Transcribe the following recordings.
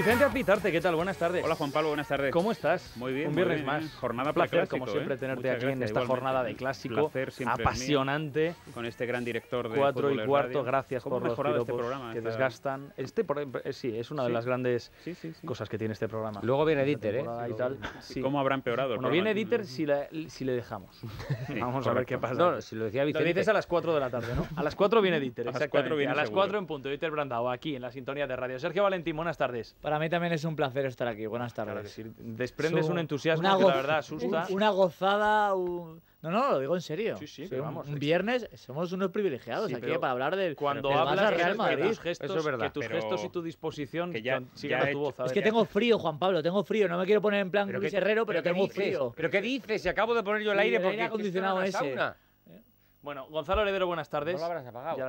Vicente Apitarte, ¿qué tal? Buenas tardes. Hola Juan Pablo, buenas tardes. ¿Cómo estás? Muy bien. Un viernes más. Jornada placer, como ¿eh? siempre, tenerte aquí en esta jornada de clásico placer, apasionante. Con este gran director de Cuatro y cuarto, gracias por los este programa, que desgastan. Este, eh, sí, es una de las grandes cosas que tiene este programa. Luego viene Dieter, ¿eh? Y tal. ¿Cómo habrá empeorado? Bueno, viene Dieter si, si le dejamos. Vamos a ver qué pasa. No, si lo decía Vicente. dices a las cuatro de la tarde, ¿no? A las cuatro viene Dieter, A las cuatro en punto, Dieter Brandao, aquí en la sintonía de Radio. Sergio Valentín, buenas tardes. Para mí también es un placer estar aquí. Buenas tardes. Desprendes un entusiasmo una que la verdad asusta. una gozada. No, no, lo digo en serio. Sí, sí, vamos. Un viernes somos unos privilegiados aquí para hablar del. Cuando hablas Real Madrid. tus gestos, verdad, tus gestos y tu disposición que ya, sigan a Es que tengo frío, Juan Pablo, tengo frío. No me quiero poner en plan Luis Herrero, pero, tengo frío. ¿Pero qué dices? Si acabo de poner yo el aire porque. aire acondicionado ese. Bueno, Gonzalo Heredero, buenas tardes.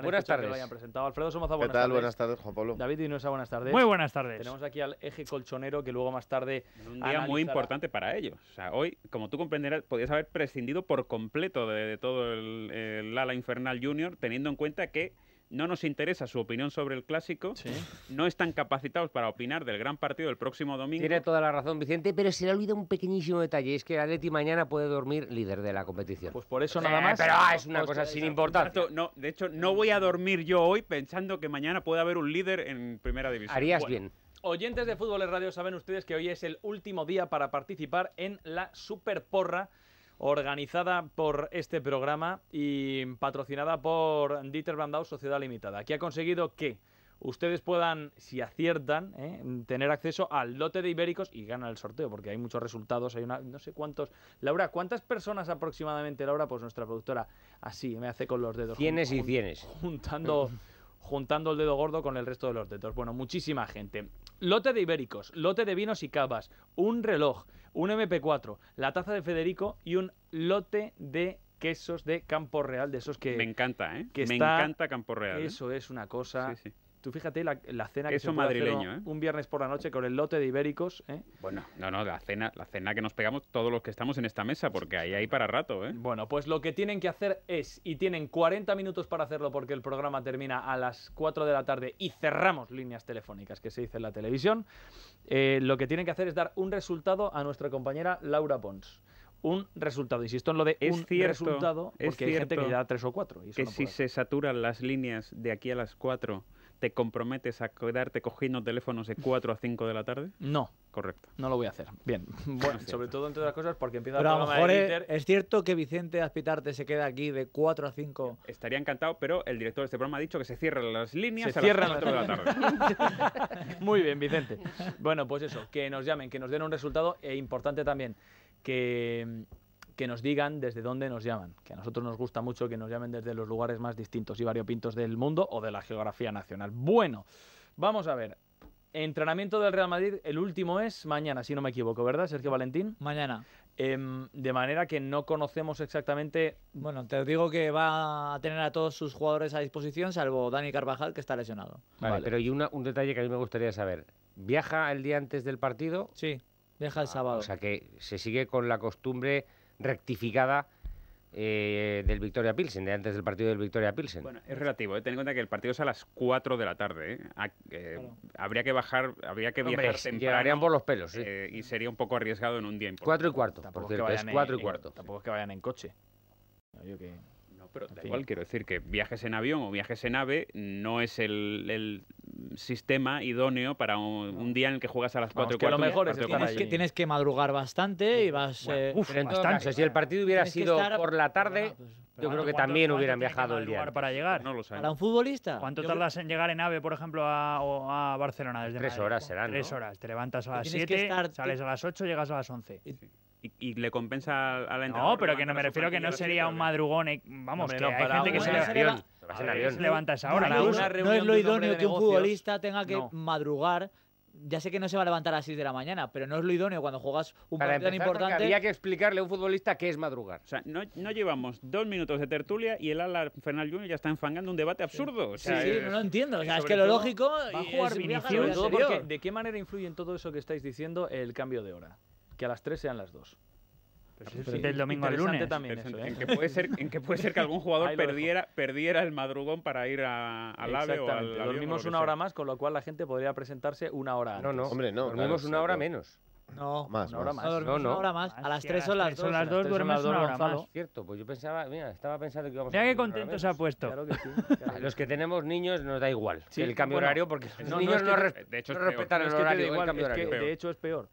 buenas tardes. hayan presentado. Alfredo Somoza, buenas ¿Qué tal? Buenas tardes, Juan Pablo. David Inuesa, buenas tardes. Muy buenas tardes. Tenemos aquí al eje colchonero que luego más tarde. Un día muy importante para ellos. O sea, hoy, como tú comprenderás, podías haber prescindido por completo de, todo el, el ala infernal junior, teniendo en cuenta que no nos interesa su opinión sobre el clásico, no están capacitados para opinar del gran partido del próximo domingo. Tiene toda la razón Vicente, pero se le olvida un pequeñísimo detalle, es que el Atleti mañana puede dormir líder de la competición. Pues por eso eh, nada más. Pero ah, es una pues cosa sin importancia. de hecho, no voy a dormir yo hoy pensando que mañana puede haber un líder en primera división. Harías bien. Oyentes de Fútbol Radio saben ustedes que hoy es el último día para participar en la Superporra. Porra organizada por este programa y patrocinada por Dieter Brandau Sociedad Limitada, que ha conseguido que ustedes puedan, si aciertan, ¿eh? tener acceso al lote de ibéricos y ganar el sorteo, porque hay muchos resultados, hay una, no sé cuántos. Laura, ¿cuántas personas aproximadamente, Laura? Pues nuestra productora, así, me hace con los dedos. Cienes y cienes. Juntando, juntando el dedo gordo con el resto de los dedos. Bueno, muchísima gente lote de ibéricos, lote de vinos y cavas, un reloj, un MP4, la taza de Federico y un lote de quesos de Campo Real, de esos que... Me encanta, ¿eh? Me encanta Campo Real. ¿eh? Eso es una cosa Tú fíjate la, cena que Eso madrileño, ¿eh? un viernes por la noche con el lote de ibéricos. ¿eh? Bueno, no, no, la cena, la cena que nos pegamos todos los que estamos en esta mesa, porque ahí hay para rato. ¿eh? Bueno, pues lo que tienen que hacer es, y tienen 40 minutos para hacerlo porque el programa termina a las 4 de la tarde y cerramos líneas telefónicas que se dice en la televisión, eh, lo que tienen que hacer es dar un resultado a nuestra compañera Laura Pons un resultado. Insisto en lo de un cierto, resultado, es cierto hay gente que ya da tres o cuatro. que si se saturan las líneas de aquí a las cuatro ¿Te comprometes a quedarte cogiendo teléfonos de 4 a 5 de la tarde? No. Correcto. No lo voy a hacer. Bien. Bueno, sobre todo entre otras cosas porque empieza a lo mejor es, cierto que Vicente Aspitarte se queda aquí de 4 a 5. Estaría encantado, pero el director de este programa ha dicho que se cierran las líneas se a cierran las 4 de la tarde. Muy bien, Vicente. Bueno, pues eso, que nos llamen, que nos den un resultado e importante también que que nos digan desde dónde nos llaman, que a nosotros nos gusta mucho que nos llamen desde los lugares más distintos y variopintos del mundo o de la geografía nacional. Bueno, vamos a ver. Entrenamiento del Real Madrid, el último es mañana, si no me equivoco, ¿verdad, Sergio Valentín? Mañana. Em, de manera que no conocemos exactamente. Bueno, te digo que va a tener a todos sus jugadores a disposición, salvo Dani Carvajal, que está lesionado. Vale, pero y un detalle que a mí me gustaría saber. ¿Viaja el día antes del partido? Sí, viaja el ah, sábado. o sea que se sigue con la costumbre rectificada eh, del Victoria Pilsen, de antes del partido del Victoria Pilsen. Bueno, es relativo, eh, ten en cuenta que el partido es a las 4 de la tarde. Eh. Ah, habría que bajar, habría que viajar temprano. los pelos, Y sería un poco arriesgado en un día en 4 y cuarto, es 4 y cuarto. Tampoco es que vayan en coche. que pero igual, quiero decir que viajes en avión o viajes en ave no es el, sistema idóneo para un, día en el que juegas a las 4 y lo mejor es tienes que, tienes que madrugar bastante y vas... Eh, uf, si el partido hubiera sido por la tarde... Pues, yo creo que también hubieran viajado el día. para llegar? ¿Para un futbolista? ¿Cuánto tardas en llegar en ave, por ejemplo, a, Barcelona? Desde Tres horas serán, Tres horas. Te levantas a pues las 7, sales a las 8, llegas a las 11. Y, le compensa a la No, pero que no me refiero que no sería un madrugón. Eh, vamos, que hay gente que se, el avión, levanta esa hora. No, es lo idóneo que un futbolista tenga que madrugar ya sé que no se va a levantar a las 6 de la mañana, pero no es lo idóneo cuando juegas un papel partido tan importante. Habría que explicarle a un futbolista qué es madrugar. O sea, no, llevamos dos minutos de tertulia y el ala Fernal Junior ya está enfangando un debate absurdo. Sí, sí, no lo entiendo. O sea, es que lo lógico. Va a jugar ¿De qué manera influye en todo eso que estáis diciendo el cambio de hora? que a las 3 sean las 2. Sí, del domingo al lunes. También en, ¿eh? que puede ser, en que puede ser que algún jugador perdiera, perdiera el madrugón para ir al AVE al Dormimos una hora más, con lo cual la gente podría presentarse una hora antes. No, no, hombre, no. Dormimos una hora menos. No, más, una hora más. No, no, hora más. A las 3 ah, son las 2. Son las 2 duermes una hora más. Cierto, pues yo pensaba, mira, estaba pensando que íbamos Mira qué contento se ha puesto. Claro que sí. Los que tenemos niños nos da igual el cambio horario porque los niños no, no respetan el horario. De hecho es peor.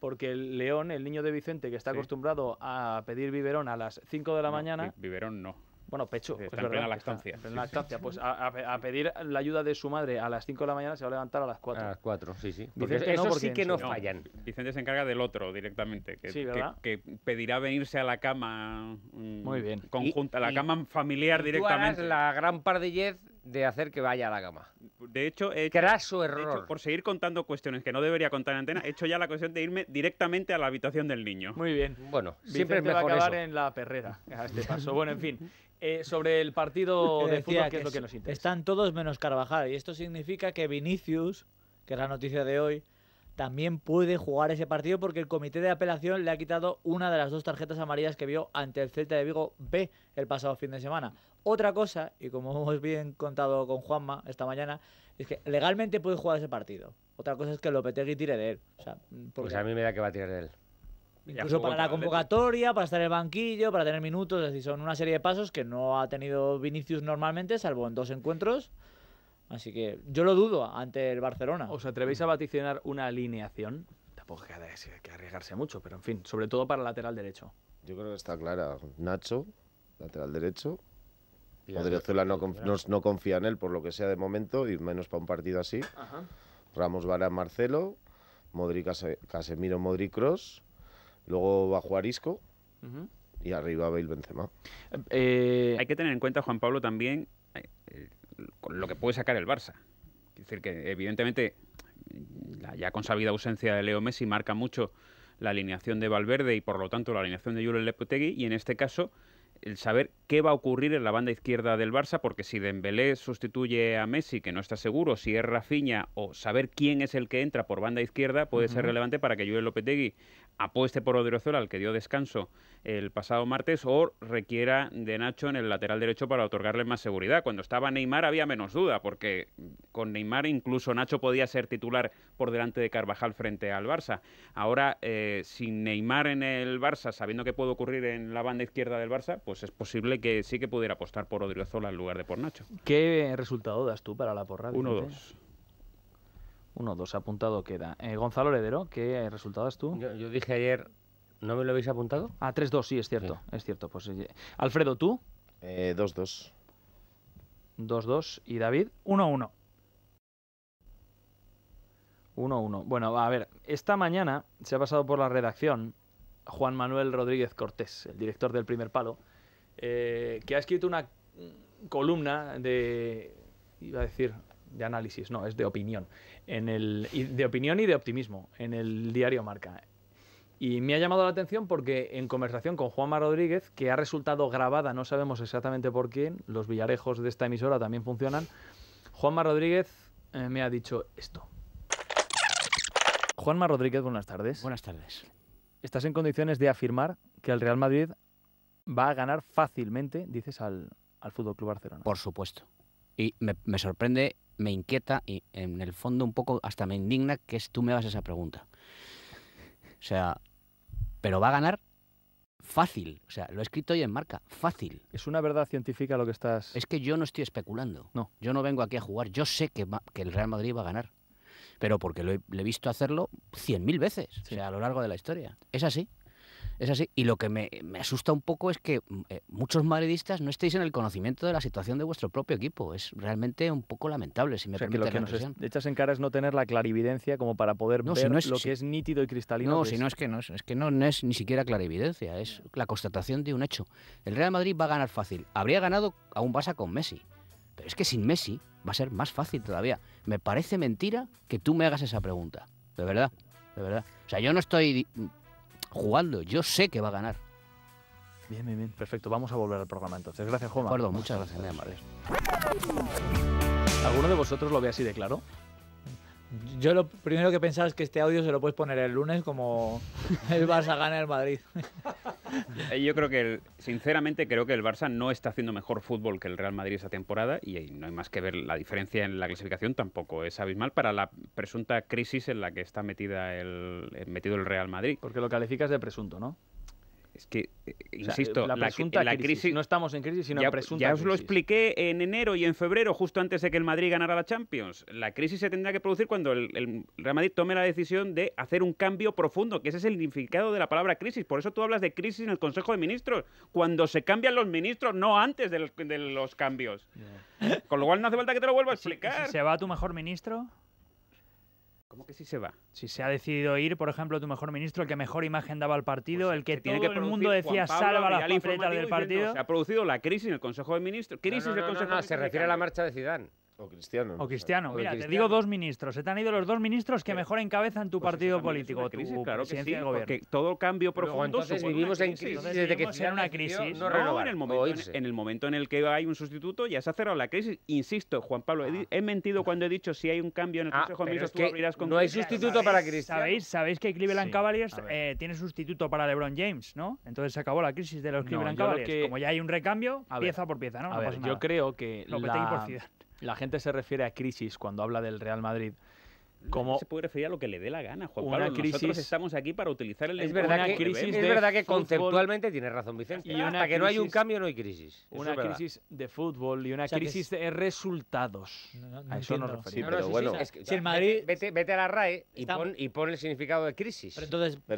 Porque el león, el niño de Vicente, que está acostumbrado a pedir biberón a las 5 de la mañana. Biberón no. Bueno, pecho. Está en plena lactancia. en plena lactancia. Pues a, pedir la ayuda de su madre a las 5 de la mañana se va a levantar a las 4. A las 4, sí, sí. eso sí que no fallan. Vicente se encarga del otro directamente, que, pedirá venirse a la cama mm, Muy bien. conjunta, a la cama familiar directamente. Tú la gran pardillez de hacer que vaya a la gama... De hecho, he hecho, error. por seguir contando cuestiones que no debería contar en antena, he hecho ya la cuestión de irme directamente a la habitación del niño. Muy bien. Bueno, siempre es va a acabar en la perrera este paso. Bueno, en fin. Eh, sobre el partido de fútbol, que, es lo que nos interesa. Están todos menos Carvajal y esto significa que Vinicius, que es la noticia de hoy, también puede jugar ese partido porque el comité de apelación le ha quitado una de las dos tarjetas amarillas que vio ante el Celta de Vigo B el pasado fin de semana. Otra cosa, y como hemos bien contado con Juanma esta mañana, es que legalmente puede jugar ese partido. Otra cosa es que Lopetegui tire de él. Mm, pues a mí me da que va a tirar de él. Incluso para la convocatoria, para estar en el banquillo, para tener minutos, es decir, son una serie de pasos que no ha tenido Vinicius normalmente, salvo en dos encuentros. Así que yo lo dudo ante el Barcelona. ¿Os atrevéis a vaticinar una alineación? Tampoco hay que arriesgarse mucho, pero en fin, sobre todo para lateral derecho. Yo creo que está clara. Nacho, lateral derecho. Odriozola no, no, confía en él por lo que sea de momento, y menos para un partido así. Ramos Vara, Marcelo, Modric, Casemiro, Modric, Cross. Luego va a Y arriba Bale Benzema. Eh, eh, hay que tener en cuenta, Juan Pablo, también eh, ...con lo que puede sacar el Barça. Es decir, que evidentemente la ya consabida ausencia de Leo Messi marca mucho la alineación de Valverde y por lo tanto la alineación de Julen Lepotegui. Y en este caso, el saber qué va a ocurrir en la banda izquierda del Barça, porque si Dembélé sustituye a Messi, que no está seguro, si es Rafinha, o saber quién es el que entra por banda izquierda, puede ser relevante para que Julen Lopetegui apueste por Odriozola, al que dio descanso el pasado martes, o requiera de Nacho en el lateral derecho para otorgarle más seguridad. Cuando estaba Neymar había menos duda, porque con Neymar incluso Nacho podía ser titular por delante de Carvajal frente al Barça. Ahora, eh, sin Neymar en el Barça, sabiendo que puede ocurrir en la banda izquierda del Barça, pues es posible que sí que pudiera apostar por Odriozola en lugar de por Nacho. ¿Qué resultado das tú para la porra? 1 dos 1-2 apuntado queda. Eh, Gonzalo Heredero, ¿qué resultados tú? Yo, dije ayer, ¿no me lo habéis apuntado? Ah, 3-2, sí, es cierto, es cierto. Pues, Alfredo, ¿tú? 2-2. Eh, 2-2 y David 1-1. 1-1. Bueno, a ver, esta mañana se ha pasado por la redacción Juan Manuel Rodríguez Cortés, el director del primer palo, eh, que ha escrito una columna de, iba a decir, de análisis, no, es de opinión, en de opinión y de optimismo en el diario Marca. Y me ha llamado la atención porque en conversación con Juanma Rodríguez, que ha resultado grabada, no sabemos exactamente por quién, los villarejos de esta emisora también funcionan, Juanma Rodríguez eh, me ha dicho esto. Juanma Rodríguez, buenas tardes. Buenas tardes. ¿Estás en condiciones de afirmar que el Real Madrid va a ganar fácilmente, dices, al, al Fútbol Club Barcelona? Por supuesto. Y me, me sorprende me inquieta y en el fondo un poco hasta me indigna que es, tú me hagas esa pregunta. O sea, pero va a ganar fácil. O sea, lo he escrito hoy en marca, fácil. Es una verdad científica lo que estás... Es que yo no estoy especulando. No. Yo no vengo aquí a jugar. Yo sé que, que el Real Madrid va a ganar. Pero porque lo he, visto hacerlo cien mil veces, o sea, a lo largo de la historia. Es así. Es así. Y lo que me, asusta un poco es que mm, eh, muchos madridistas no estéis en el conocimiento de la situación de vuestro propio equipo. Es realmente un poco lamentable, si me o que lo que nos echas en cara es no tener la clarividencia como para poder ver lo que es nítido y cristalino. No, si no es que no es, que no, no, es ni siquiera clarividencia, es la constatación de un hecho. El Real Madrid va a ganar fácil. Habría ganado a un Barça con Messi. Pero es que sin Messi va a ser más fácil todavía. Me parece mentira que tú me hagas esa pregunta. De verdad, de verdad. O sea, yo no estoy jugando. yo sé que va a ganar. Bien, bien, bien, perfecto. Vamos a volver al programa entonces. Gracias, Juan. muchas gracias, mi ¿Alguno de vosotros lo ve así de claro? Yo lo primero que pensaba es que este audio se lo puedes poner el lunes como el Barça gana el Madrid. Eh, yo creo que, el, sinceramente, creo que el Barça no está haciendo mejor fútbol que el Real Madrid esta temporada y no hay más que ver la diferencia en la clasificación tampoco es abismal para la presunta crisis en la que está metida el, eh, metido el Real Madrid. Porque lo calificas de presunto, ¿no? es que, eh, insisto, la, presunta la, crisis. No estamos en crisis, sino ya, presunta Ya os lo expliqué en enero y en febrero, justo antes de que el Madrid ganara la Champions. La crisis se tendrá que producir cuando el, Real Madrid tome la decisión de hacer un cambio profundo, que ese es el significado de la palabra crisis. Por eso tú hablas de crisis en el Consejo de Ministros, cuando se cambian los ministros, no antes de los, cambios. Con lo cual no hace falta que te lo vuelva a explicar. ¿Se va tu mejor ministro? ¿Cómo que si se va? Si se ha decidido ir, por ejemplo, tu mejor ministro, el que mejor imagen daba al partido, pues el que, todo tiene que el mundo decía salva las papeletas del partido. se ha producido la crisis en el Consejo de Ministros. Crisis del Consejo de Se refiere a la marcha de Zidane. O Cristiano. O Cristiano. Mira, te digo dos ministros. Se te han ido los dos ministros que mejor encabezan tu pues partido político. Crisis, claro que sí, porque todo cambio profundo. Entonces vivimos en desde que sea una crisis. No, en, el momento, en, el que hay un sustituto ya se ha cerrado la crisis. Insisto, Juan Pablo, he, ah. mentido cuando he dicho si hay un cambio en el ah, Consejo de Ministros, tú abrirás con. No hay sustituto para Cristiano. Sabéis, sabéis que Cleveland Cavaliers eh, tiene sustituto para LeBron James, ¿no? Entonces se acabó la crisis de los Cleveland Cavaliers. Como ya hay un recambio, pieza por pieza, ¿no? yo creo que. Lo que la gente se refiere a crisis cuando habla del Real Madrid. Como se puede referir a lo que le dé la gana, Juan una Crisis, nosotros estamos aquí para utilizar el es verdad que, crisis Es verdad que conceptualmente tiene razón Vicente. Hasta que no hay un cambio no hay crisis. Una crisis de fútbol y una crisis de resultados. a eso nos referimos. bueno, si el Madrid... Vete, a la RAE y pon, el significado de crisis. Pero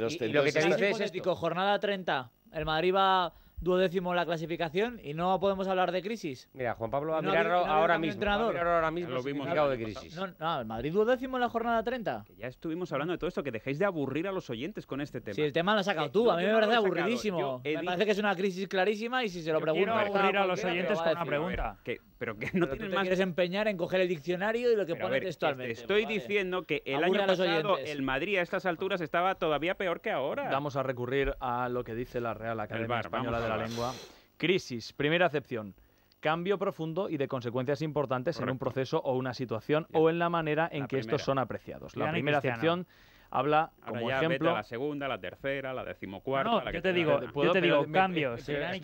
entonces, lo que te dice es esto. jornada 30, el Madrid va duodécimo en la clasificación y no podemos hablar de crisis. Mira, Juan Pablo va a mirarlo ahora mismo. Va a ahora mismo. Lo vimos de crisis. No, el Madrid duodécimo en la jornada 30. ya estuvimos hablando de todo esto, que dejéis de aburrir a los oyentes con este tema. Sí, el tema lo has sacado eh, tú. A mí me parece aburridísimo. Me parece que es una crisis clarísima y si se lo pregunto. Quiero aburrir a, los oyentes con una pregunta pero que no más... quieres empeñar en coger el diccionario y lo que pone textualmente. Te estoy diciendo que el año pasado el Madrid a estas alturas estaba todavía peor que ahora. Vamos a recurrir a lo que dice la Real Academia Española de la Lengua. Crisis, primera acepción. Cambio profundo y de consecuencias importantes en un proceso o una situación o en la manera en que estos son apreciados. La, primera acepción habla como ejemplo la segunda, la tercera, la decimocuarta. No, yo te, digo, yo te digo, cambios. Eh,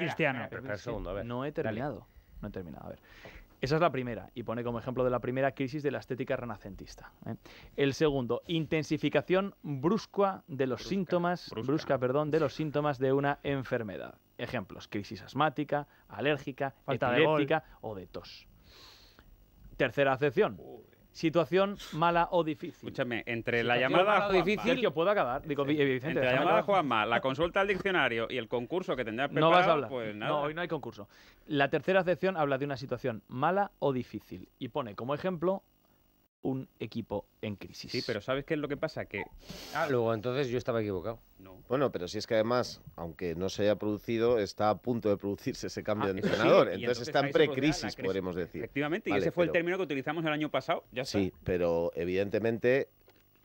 no he terminado terminado, a ver. Esa es la primera, y pone como ejemplo de la primera crisis de la estética renacentista. ¿eh? El segundo, intensificación brusca de los síntomas, brusca. perdón, de los síntomas de una enfermedad. Ejemplos, crisis asmática, alérgica, Falta o de tos. Tercera acepción, situación mala o difícil. Escúchame, entre la llamada difícil, puedo acabar. entre la llamada Juanma, la consulta al diccionario y el concurso que tendrás preparado, no vas a hablar. Pues nada. No, hoy no hay concurso. La tercera sección habla de una situación mala o difícil y pone como ejemplo un equipo en crisis. Sí, pero ¿sabes qué es lo que pasa? Que. Ah, luego entonces yo estaba equivocado. No. Bueno, pero si es que además, aunque no se haya producido, está a punto de producirse ese cambio ah, de entrenador. entonces, está en precrisis, podríamos decir. Efectivamente, y ese fue el término que utilizamos el año pasado. ¿Ya Sí, pero evidentemente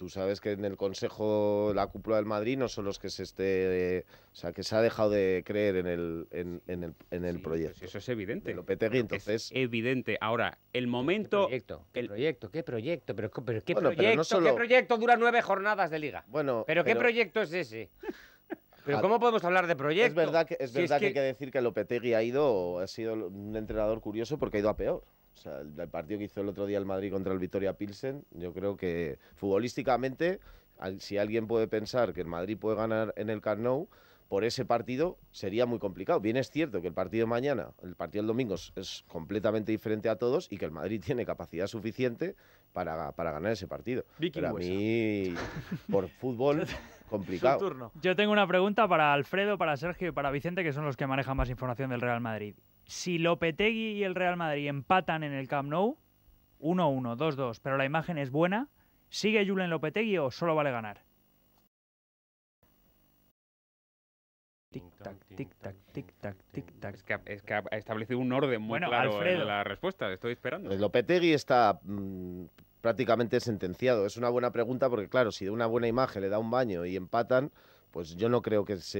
Tú sabes que en el Consejo, la cúpula del Madrid no son los que se esté, o sea, que se ha dejado de creer en el, en, el, en el pues proyecto. eso es evidente. Lopetegui, entonces. Es evidente. Ahora, el momento. ¿Qué proyecto? ¿Qué el... proyecto? ¿Qué proyecto? Pero, ¿qué, proyecto, ¿Qué proyecto dura nueve jornadas de liga? Bueno. ¿Pero, qué proyecto es ese? Pero ah, ¿cómo podemos hablar de proyecto? Es verdad que, es hay que decir que Lopetegui ha ido, ha sido un entrenador curioso porque ha ido a peor el, partido que hizo el otro día el Madrid contra el Victoria Pilsen, yo creo que futbolísticamente, si alguien puede pensar que el Madrid puede ganar en el Camp por ese partido sería muy complicado. Bien es cierto que el partido de mañana, el partido del domingo es completamente diferente a todos y que el Madrid tiene capacidad suficiente para, ganar ese partido. Vicky mí, por fútbol, complicado. Yo tengo una pregunta para Alfredo, para Sergio y para Vicente, que son los que manejan más información del Real Madrid. Si Lopetegui y el Real Madrid empatan en el Camp Nou, 1-1, 2-2, pero la imagen es buena, ¿sigue Julen Lopetegui o solo vale ganar? Tic-tac, tic-tac, tic-tac, tic-tac. Es, que ha establecido un orden muy bueno, claro en la respuesta, estoy esperando. Pues Lopetegui está mm, prácticamente sentenciado. Es una buena pregunta porque, claro, si de una buena imagen le da un baño y empatan, pues yo no creo que, se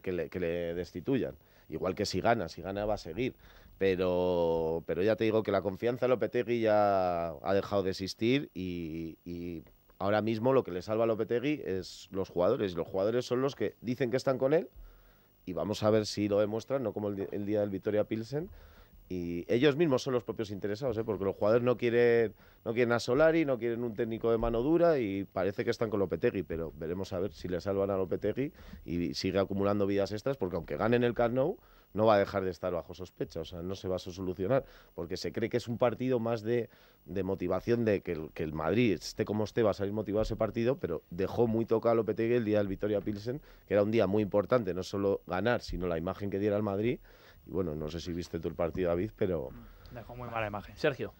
que le destituyan. Igual que si gana, si gana va a seguir. Pero, pero ya te digo que la confianza López Lopetegui ya ha dejado de existir y, ahora mismo lo que le salva a Lopetegui es los jugadores. Los jugadores son los que dicen que están con él y vamos a ver si lo demuestran, no como el, el día del Victoria Pilsen, y ellos mismos son los propios interesados, ¿eh? porque los jugadores no quieren, no quieren a Solari, no quieren un técnico de mano dura y parece que están con Lopetegui, pero veremos a ver si le salvan a Lopetegui y sigue acumulando vidas extras, porque aunque ganen el Camp no va a dejar de estar bajo sospecha, o sea, no se va a solucionar, porque se cree que es un partido más de, motivación de que el, Madrid, esté como esté, va a salir motivado ese partido, pero dejó muy toca a Lopetegui el día del Victoria Pilsen, que era un día muy importante, no solo ganar, sino la imagen que diera el Madrid, y bueno, no sé si viste tú el partido, David, pero... Mm, Dejó muy mala imagen. Sergio.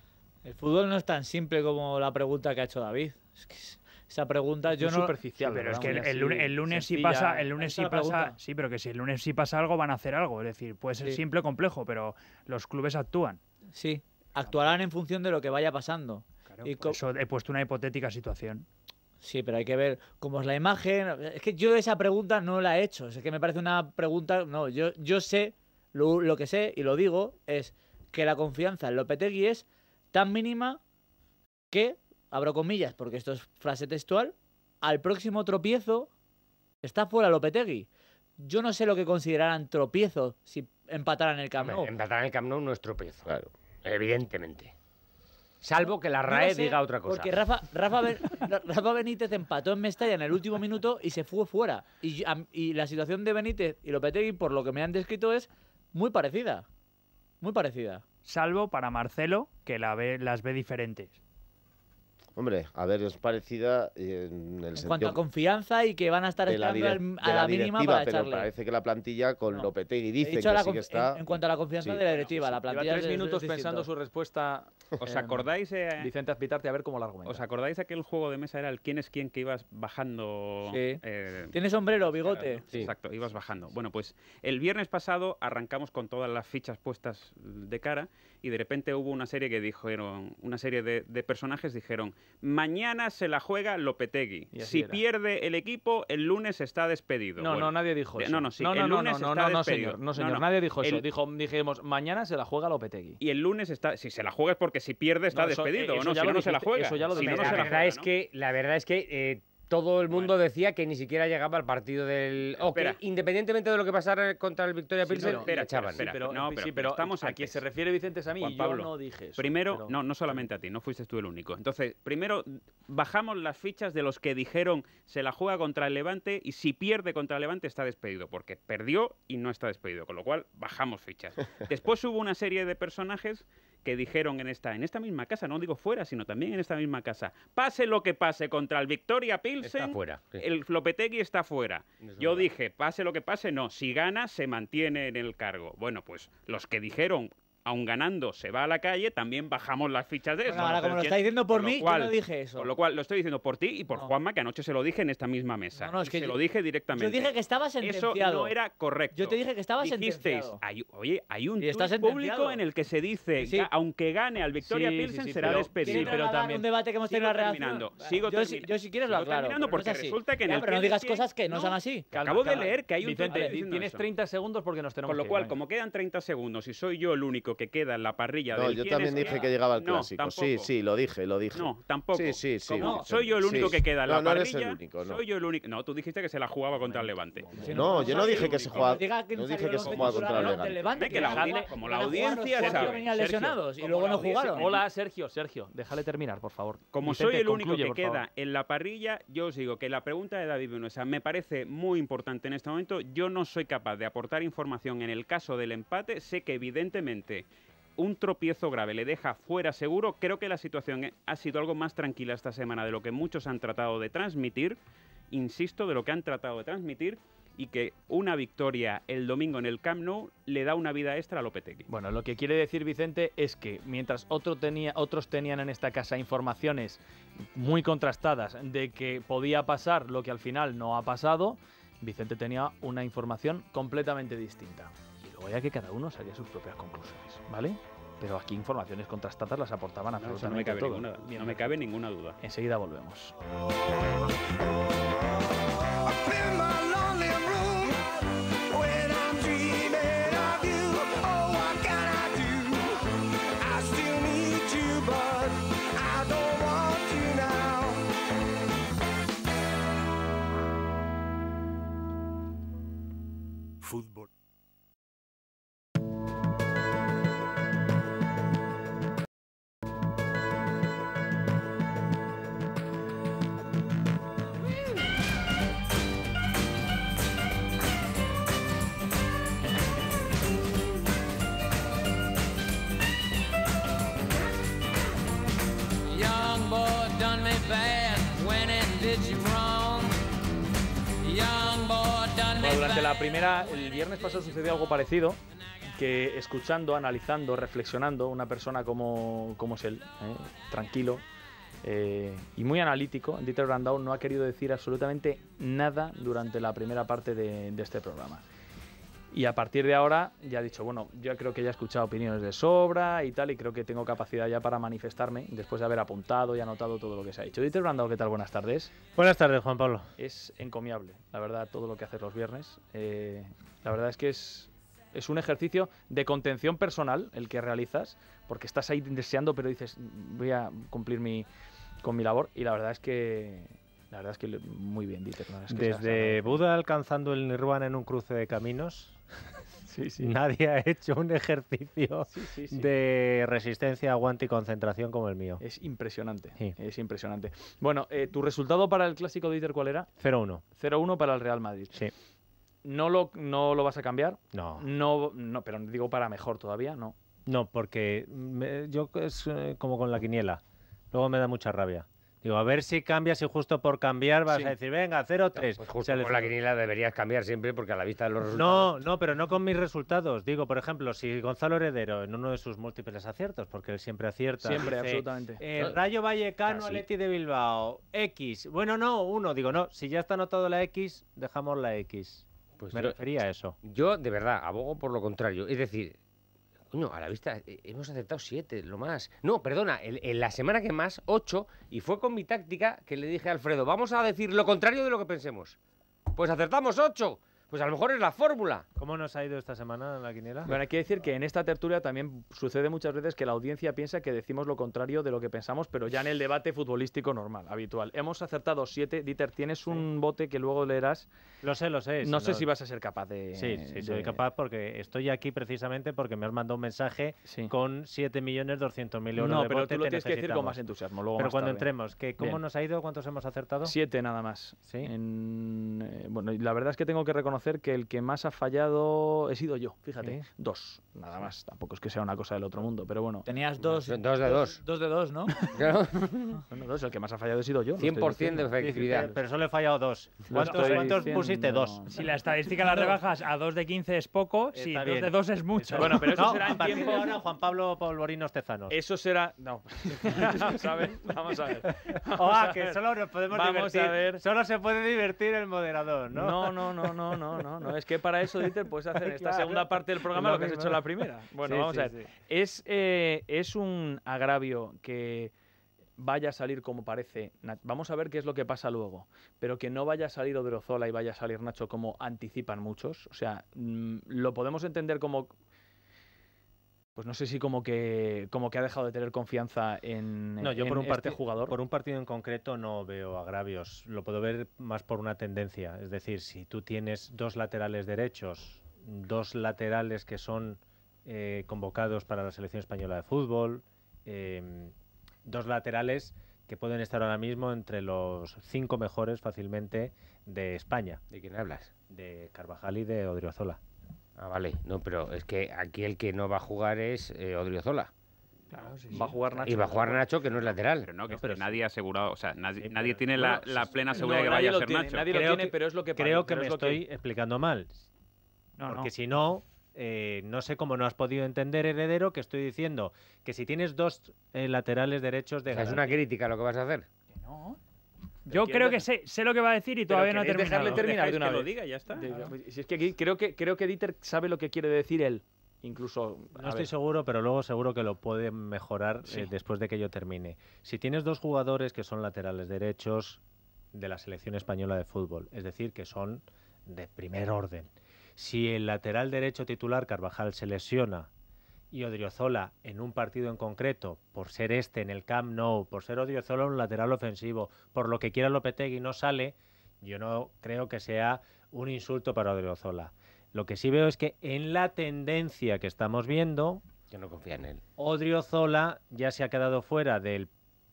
El fútbol no es tan simple como la pregunta que ha hecho David. esa pregunta yo no superficial, pero es que el, lunes, si sí pasa, el lunes sí pasa, sí, pero que si el lunes sí pasa algo van a hacer algo, es decir, puede ser simple o complejo, pero los clubes actúan. Sí, actuarán en función de lo que vaya pasando. y por eso he puesto una hipotética situación. Sí, pero hay que ver cómo es la imagen. Es que yo esa pregunta no la he hecho. Es que me parece una pregunta. No, yo, yo sé lo, que sé, y lo digo, es que la confianza en Lopetegui es tan mínima que, abro comillas, porque esto es frase textual, al próximo tropiezo está fuera Lopetegui. Yo no sé lo que considerarán tropiezo si empataran el camino. Nou. Empataran el Camp no es tropiezo, evidentemente. Salvo que la RAE diga otra cosa. Porque Rafa, Rafa, Benítez empató en Mestalla en el último minuto y se fue fuera. Y, y la situación de Benítez y Lopetegui, por lo que me han descrito, es muy parecida. Muy parecida. Salvo para Marcelo, que la ve, las ve diferentes. Hombre, a ver, es parecida en el en cuanto a confianza y que van a estar esperando a la, mínima para pero Parece que la plantilla con no. Lopetegui dice que está. En, cuanto a la confianza de la directiva, la plantilla. tres minutos pensando su respuesta. ¿Os em, acordáis? Eh, Vicente Azpitarte, a ver cómo la argumenta. ¿Os acordáis aquel juego de mesa era el quién es quién que ibas bajando? Sí. Eh, Tiene sombrero, bigote. Exacto, ibas bajando. Bueno, pues el viernes pasado arrancamos con todas las fichas puestas de cara y de repente hubo una serie que dijeron, una serie de, de personajes dijeron Mañana se la juega Lopetegui. Si pierde el equipo, el lunes está despedido. No, no, nadie dijo eso. No, no, no, no, el lunes no, no, está despedido. Señor, no, señor, nadie dijo eso. dijimos, mañana se la juega Lopetegui. Y el lunes está, si se la juega es porque si pierde está despedido, eh, ¿no? si no, se la juega. Eso ya lo si la, verdad es que, la verdad es que eh, todo el mundo decía que ni siquiera llegaba al partido del. O independientemente de lo que pasara contra el Victoria Pilsen, pero, espera, pero, estamos aquí. se refiere Vicente a mí, Pablo, yo no dije Primero, no, no solamente a ti, no fuiste tú el único. Entonces, primero, bajamos las fichas de los que dijeron se la juega contra el Levante y si pierde contra el Levante está despedido, porque perdió y no está despedido, con lo cual bajamos fichas. Después hubo una serie de personajes que dijeron en esta, en esta misma casa, no digo fuera, sino también en esta misma casa, pase lo que pase contra el Victoria Pilsen, está fuera, el Flopetegui está fuera. Yo dije, pase lo que pase, no, si gana se mantiene en el cargo. Bueno, pues los que dijeron aún ganando, se va a la calle, también bajamos las fichas de eso. ahora, como lo está diciendo por, mí, yo no dije eso. Con lo cual, lo estoy diciendo por ti y por Juanma, que anoche se lo dije en esta misma mesa. No, es que se lo dije directamente. Yo dije que estabas sentenciado. Eso no era correcto. Yo te dije que estaba sentenciado. Hay, oye, hay un público en el que se dice, que aunque gane al Victoria Pilsen, será pero, despedido. pero también... un debate que hemos tenido Sigo terminando. Sigo yo, si, quieres lo aclaro. porque resulta que el pero no digas cosas que no son así. Acabo de leer que hay un... Tienes 30 segundos porque nos tenemos Con lo cual, como quedan 30 segundos y soy yo el único que queda en la parrilla no, yo también dije que llegaba al clásico. Sí, sí, lo dije, lo dije. No, tampoco. Sí, sí, sí. soy yo el único que queda en la parrilla. No, No, tú dijiste que se la jugaba contra el Levante. No, yo no dije que se jugaba. No dije que se jugaba contra el Levante. que la como la audiencia sabe. lesionados y luego no jugaron. Hola, Sergio, Sergio, déjale terminar, por favor. Como soy el único que queda en la parrilla, yo os digo que la pregunta de David esa me parece muy importante en este momento. Yo no soy capaz de aportar información en el caso del empate. Sé que evidentemente un tropiezo grave le deja fuera seguro. Creo que la situación eh, ha sido algo más tranquila esta semana de lo que muchos han tratado de transmitir. Insisto, de lo que han tratado de transmitir y que una victoria el domingo en el Camp Nou le da una vida extra a Lopetegui. Bueno, lo que quiere decir Vicente es que mientras otros tenían en esta casa informaciones muy contrastadas de que podía pasar lo que al final no ha pasado, Vicente tenía una información completamente distinta. Voy a que cada uno saque sus propias conclusiones, ¿vale? Pero aquí informaciones contrastadas las aportaban a no, no me cabe ninguna duda. Enseguida volvemos. El viernes pasado sucedió algo parecido, que escuchando, analizando, reflexionando, una persona como, como es él, ¿eh? tranquilo eh, y muy analítico, Dieter Brandau no ha querido decir absolutamente nada durante la primera parte de este programa. Y a partir de ahora ya he dicho, bueno, yo creo que ya he escuchado opiniones de sobra y tal, y creo que tengo capacidad ya para manifestarme después de haber apuntado y anotado todo lo que se ha dicho. Dieter Brandao, ¿qué tal? Buenas tardes. Buenas tardes, Juan Pablo. Es encomiable, la verdad, todo lo que haces los viernes. Eh, la verdad es que es, es un ejercicio de contención personal el que realizas, porque estás ahí deseando, pero dices, voy a cumplir mi, con mi labor, y la verdad es que la verdad es que muy bien, Dieter. Desde Buda alcanzando el nirvana en un cruce de caminos, Sí, sí. Nadie ha hecho un ejercicio de resistencia, aguante y concentración como el mío. Es impresionante. Es impresionante. Bueno, eh, ¿tu resultado para el clásico de Iter cuál era? 0-1. 0-1 para el Real Madrid. Sí. ¿No lo, ¿No lo vas a cambiar? No. no. pero digo para mejor todavía, no. No, porque yo es eh, como con la quiniela. Luego me da mucha rabia. Digo, a ver si cambias y justo por cambiar vas a decir, venga, 0-3. pues justo la quiniela deberías cambiar siempre porque a la vista de los resultados... No, no, pero no con mis resultados. Digo, por ejemplo, si Gonzalo Heredero en uno de sus múltiples aciertos, porque él siempre acierta. Siempre, absolutamente. Eh, Rayo Vallecano, de Bilbao, X. Bueno, no, uno. Digo, no, si ya está anotado la X, dejamos la X. Pues Me refería a eso. Yo, de verdad, abogo por lo contrario. Es decir, Coño, a la vista eh, hemos acertado siete, lo más. No, perdona, en la semana que más, ocho, y fue con mi táctica que le dije a Alfredo, vamos a decir lo contrario de lo que pensemos. Pues acertamos ocho pues a lo mejor es la fórmula. ¿Cómo nos ha ido esta semana en la quiniela? Bueno, hay que decir que en esta tertulia también sucede muchas veces que la audiencia piensa que decimos lo contrario de lo que pensamos, pero ya en el debate futbolístico normal, habitual. Hemos acertado siete. Dieter, tienes un bote que luego leerás. Lo sé, lo sé. No sé si vas a ser capaz de... Sí, sí, soy capaz porque estoy aquí precisamente porque me has mandado un mensaje con 7.200.000 euros no, pero tú lo tienes que decir con más entusiasmo. pero cuando entremos, que ¿cómo nos ha ido? ¿Cuántos hemos acertado? Siete nada más. Sí. En... Eh, bueno, la verdad es que tengo que reconocer que el que más ha fallado he sido yo, fíjate, dos, nada más. Tampoco es que sea una cosa del otro mundo, pero bueno. Tenías dos. Dos, de dos. Dos de dos, ¿no? Claro. bueno, dos, el que más ha fallado he sido yo. 100% de efectividad. Pero solo he fallado dos. ¿Cuántos, pusiste? Dos. Si la estadística la rebajas a dos de quince es poco, si dos de dos es mucho. Bueno, pero eso será en tiempo ahora Juan Pablo Polvorinos Tezanos Eso será... No. Vamos a ver. Ah, Vamos a solo nos podemos Vamos A ver. Solo se puede divertir el moderador, ¿no? No, no, no, no, no no, no, no. Es que para eso, Dieter, puedes hacer esta segunda parte del programa lo, que has hecho la primera. Bueno, vamos a ver. Es, eh, es un agravio que vaya a salir como parece. Vamos a ver qué es lo que pasa luego. Pero que no vaya a salir Odrozola y vaya a salir Nacho como anticipan muchos. O sea, mm, lo podemos entender como pues no sé si como que como que ha dejado de tener confianza en no yo por un este jugador por un partido en concreto no veo agravios lo puedo ver más por una tendencia es decir si tú tienes dos laterales derechos dos laterales que son eh, convocados para la selección española de fútbol em, dos laterales que pueden estar ahora mismo entre los cinco mejores fácilmente de España de quién hablas de Carvajal y de Odriozola Ah, vale. No, pero es que aquí el que no va a jugar es eh, Odriozola. va a jugar Nacho. Y va a jugar Nacho, que no es lateral. Pero no, que nadie ha asegurado, o sea, nadie, tiene la, plena seguridad de que vaya a ser Nacho. Nadie creo lo tiene, que, pero es lo que Creo que me estoy explicando mal. Porque si no, eh, no sé cómo no has podido entender, heredero, que estoy diciendo que si tienes dos eh, laterales derechos de... es una crítica lo que vas a hacer. Que no. Yo creo que sé, sé, lo que va a decir y todavía no ha terminado. dejarle terminar de una que Lo diga, ya está. Si pues, es que aquí creo que, creo que Dieter sabe lo que quiere decir él. Incluso, no estoy seguro, pero luego seguro que lo puede mejorar eh, después de que yo termine. Si tienes dos jugadores que son laterales derechos de la selección española de fútbol, es decir, que son de primer orden. Si el lateral derecho titular Carvajal se lesiona y Odriozola en un partido en concreto, por ser este en el Camp Nou, por ser Odriozola un lateral ofensivo, por lo que quiera Lopetegui no sale, yo no creo que sea un insulto para Odriozola. Lo que sí veo es que en la tendencia que estamos viendo, yo no confía en él. Odriozola ya se ha quedado fuera del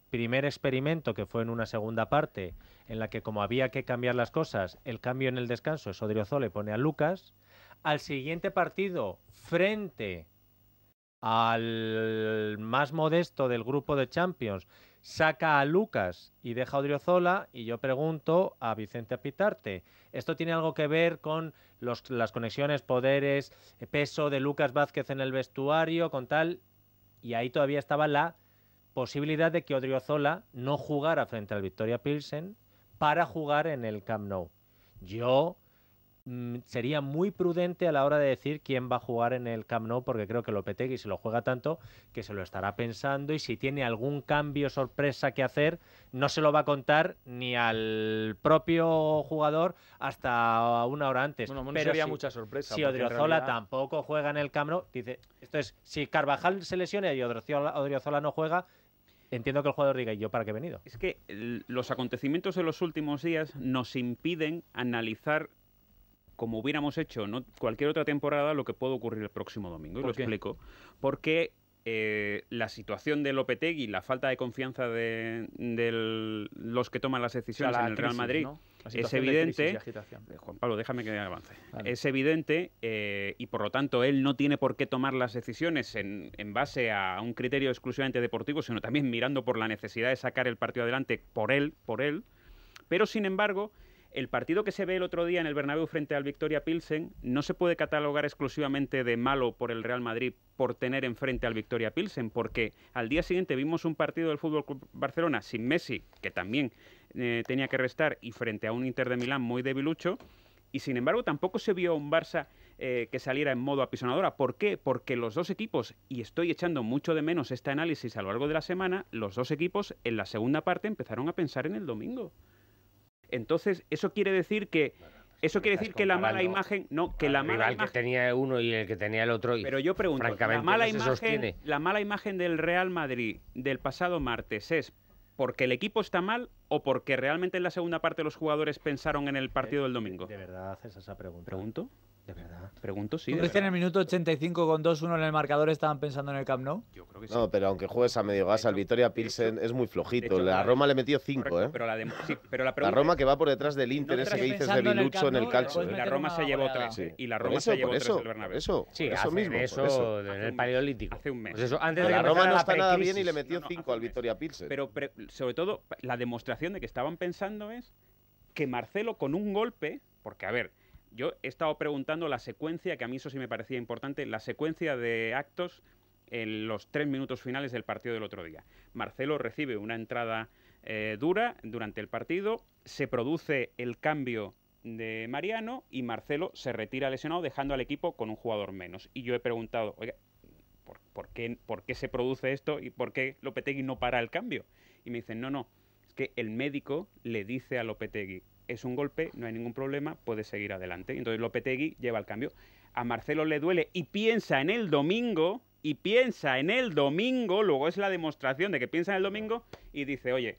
primer experimento que fue en una segunda parte en la que como había que cambiar las cosas, el cambio en el descanso es Odriozola y pone a Lucas. Al siguiente partido frente al más modesto del grupo de Champions, saca a Lucas y deja a Odriozola, y yo pregunto a Vicente Apitarte, ¿esto tiene algo que ver con las conexiones, poderes, eh, peso de Lucas Vázquez en el vestuario, con tal? Y ahí todavía estaba la posibilidad de que Odriozola no jugara frente al Victoria Pilsen para jugar en el Camp Nou. Yo Mm, sería muy prudente a la hora de decir quién va a jugar en el Camp Nou, porque creo que Lopetegui se lo juega tanto que se lo estará pensando y si tiene algún cambio sorpresa que hacer, no se lo va a contar ni al propio jugador hasta una hora antes. Bueno, Pero sería mucha sorpresa. Si Odriozola tampoco juega en el Camp Nou, dice, esto es, si Carvajal se lesiona y Odriozola no juega, entiendo que el jugador diga, ¿y yo para qué he venido? Es que los acontecimientos de los últimos días nos impiden analizar como hubiéramos hecho cualquier otra temporada, lo que puede ocurrir el próximo domingo. Y lo explico. Porque eh, la situación de Lopetegui, la falta de confianza de, los que toman las decisiones en el Real Madrid, es evidente. Eh, Juan Pablo, déjame que avance. Es evidente eh, y por lo tanto él no tiene por qué tomar las decisiones en, en, base a un criterio exclusivamente deportivo, sino también mirando por la necesidad de sacar el partido adelante por él, por él. Pero sin embargo, el partido que se ve el otro día en el Bernabéu frente al Victoria Pilsen no se puede catalogar exclusivamente de malo por el Real Madrid por tener enfrente al Victoria Pilsen, porque al día siguiente vimos un partido del Fútbol Club Barcelona sin Messi, que también eh, tenía que restar, y frente a un Inter de Milán muy debilucho, y sin embargo tampoco se vio un Barça eh, que saliera en modo apisonadora. ¿Por qué? Porque los dos equipos, y estoy echando mucho de menos este análisis a lo largo de la semana, los dos equipos en la segunda parte empezaron a pensar en el domingo. Entonces, eso quiere decir que... Eso quiere decir que la mala imagen, no, que la mala que tenía uno y el que tenía el otro. pero yo pregunto, la mala imagen, la mala imagen del Real Madrid del pasado martes es porque el equipo está mal o porque realmente en la segunda parte los jugadores pensaron en el eh, partido del domingo. De verdad haces esa pregunta. Pregunto. De verdad. Pregunto sí. ¿Tú crees que en el minuto 85 con 2-1 en el marcador estaban pensando en el Camp Nou? Yo creo que sí. No, pero aunque juegues a medio gas, al Vitoria Pilsen es muy flojito. la Roma le metió 5, ¿eh? Pero la, sí, pero la, pregunta, la, Roma que va por detrás del Inter, ese que dices de Lilucho en el calcio. Pues ¿eh? La Roma se llevó 3. Y la Roma eso, se llevó 3 del Bernabéu. Eso, eso mismo. Eso, en el Paleolítico. Hace un mes. Pues antes de la Roma no está nada bien y le metió 5 al Vitoria Pilsen. Pero sobre todo, la demostración de que estaban pensando es que Marcelo con un golpe, porque a ver, yo he estado preguntando la secuencia, que a mí eso sí me parecía importante, la secuencia de actos en los tres minutos finales del partido del otro día. Marcelo recibe una entrada eh, dura durante el partido, se produce el cambio de Mariano y Marcelo se retira lesionado dejando al equipo con un jugador menos. Y yo he preguntado, oiga, ¿por, qué, ¿por, qué, se produce esto y por qué Lopetegui no para el cambio? Y me dicen, no, no, es que el médico le dice a Lopetegui, es un golpe, no hay ningún problema, puede seguir adelante. Entonces Lopetegui lleva el cambio. A Marcelo le duele y piensa en el domingo, y piensa en el domingo, luego es la demostración de que piensa en el domingo y dice, oye,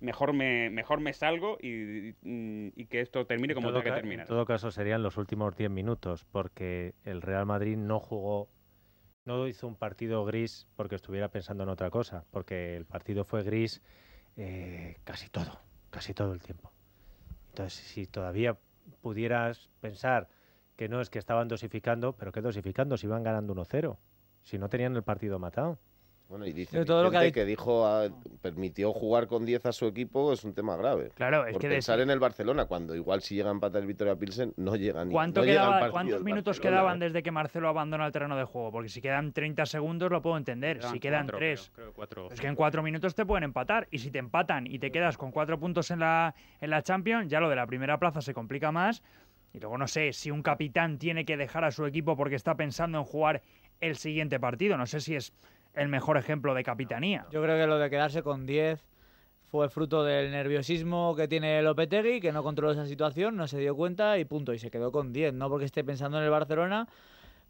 mejor me, mejor me salgo y, que esto termine como tenga que terminar. En todo caso serían los últimos 10 minutos, porque el Real Madrid no jugó, no hizo un partido gris porque estuviera pensando en otra cosa, porque el partido fue gris eh, casi todo casi todo el tiempo. Entonces, si todavía pudieras pensar que no es que estaban dosificando, pero ¿qué dosificando? Si iban ganando 1-0, si no tenían el partido matado. Bueno, y dice todo lo que, dijo ah, permitió jugar con 10 a su equipo es un tema grave. Claro, es que pensar en el Barcelona cuando igual si llega a empatar el Victoria Pilsen no llega ni no ¿Cuántos minutos quedaban ¿eh? desde que Marcelo abandona el terreno de juego? Porque si quedan 30 segundos lo puedo entender, si quedan 3. es que en 4 minutos te pueden empatar y si te empatan y te quedas con 4 puntos en la en la Champions, ya lo de la primera plaza se complica más. Y luego no sé si un capitán tiene que dejar a su equipo porque está pensando en jugar el siguiente partido, no sé si es el mejor ejemplo de capitanía. Yo creo que lo de quedarse con 10 fue fruto del nerviosismo que tiene Lopetegui, que no controló esa situación, no se dio cuenta y punto, y se quedó con 10, no porque esté pensando en el Barcelona.